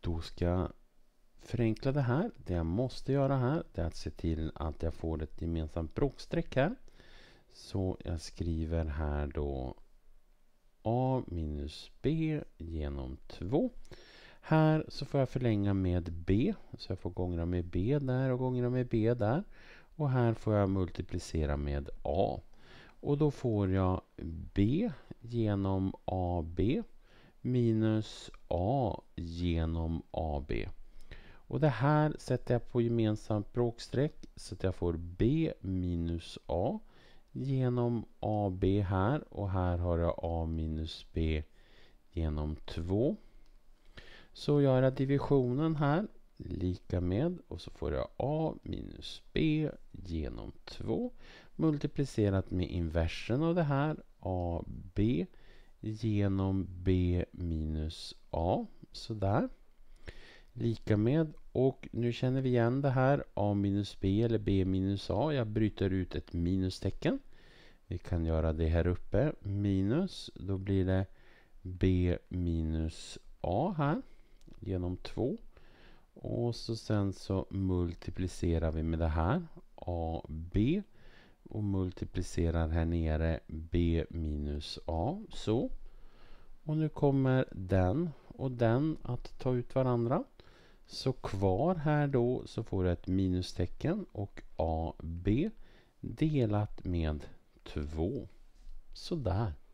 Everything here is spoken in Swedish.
Då ska jag förenkla det här. Det jag måste göra här det är att se till att jag får ett gemensamt bråkstreck här. Så jag skriver här då a minus b genom 2. Här så får jag förlänga med b, så jag får gångra med b där och gångra med b där. Och här får jag multiplicera med a. Och då får jag b genom ab minus a genom AB. Och det här sätter jag på gemensamt bråkstreck så att jag får b minus a genom AB här och här har jag a minus b genom 2. Så gör jag divisionen här lika med och så får jag a minus b genom 2 multiplicerat med inversen av det här ab genom B minus A. Sådär. Lika med. Och nu känner vi igen det här. A minus B eller B minus A. Jag bryter ut ett minustecken. Vi kan göra det här uppe. Minus. Då blir det B minus A här. Genom 2. Och så sen så multiplicerar vi med det här. AB och multiplicerar här nere b minus a. Så. Och nu kommer den och den att ta ut varandra. Så kvar här då så får du ett minustecken och AB delat med 2. Sådär.